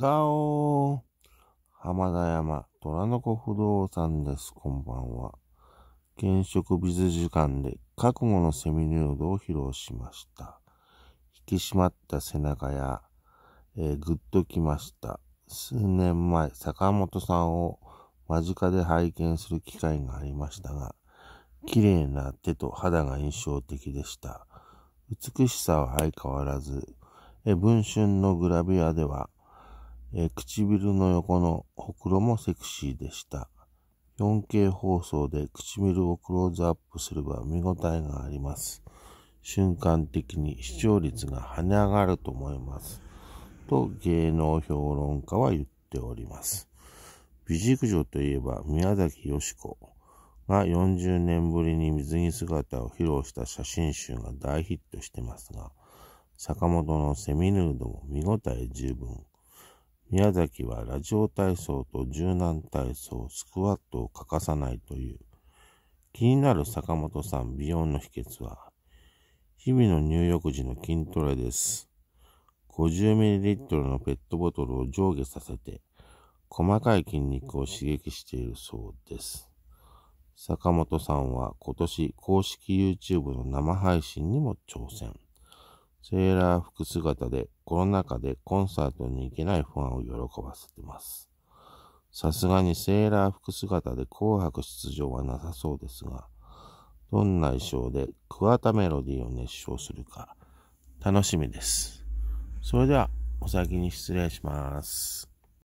顔。浜田山、虎の子不動産です。こんばんは。現職美術時間で覚悟のセミヌードを披露しました。引き締まった背中や、えー、ぐっときました。数年前、坂本さんを間近で拝見する機会がありましたが、綺麗な手と肌が印象的でした。美しさは相変わらず、え文春のグラビアでは、えー、唇の横のほくろもセクシーでした。4K 放送で唇をクローズアップすれば見応えがあります。瞬間的に視聴率が跳ね上がると思います。と芸能評論家は言っております。美熟女といえば宮崎よし子が40年ぶりに水着姿を披露した写真集が大ヒットしてますが、坂本のセミヌードも見応え十分。宮崎はラジオ体操と柔軟体操、スクワットを欠かさないという。気になる坂本さん美容の秘訣は、日々の入浴時の筋トレです。50ml のペットボトルを上下させて、細かい筋肉を刺激しているそうです。坂本さんは今年公式 YouTube の生配信にも挑戦。セーラー服姿でコロナ禍でコンサートに行けないファンを喜ばせてます。さすがにセーラー服姿で紅白出場はなさそうですが、どんな衣装で桑田メロディーを熱唱するか楽しみです。それではお先に失礼します。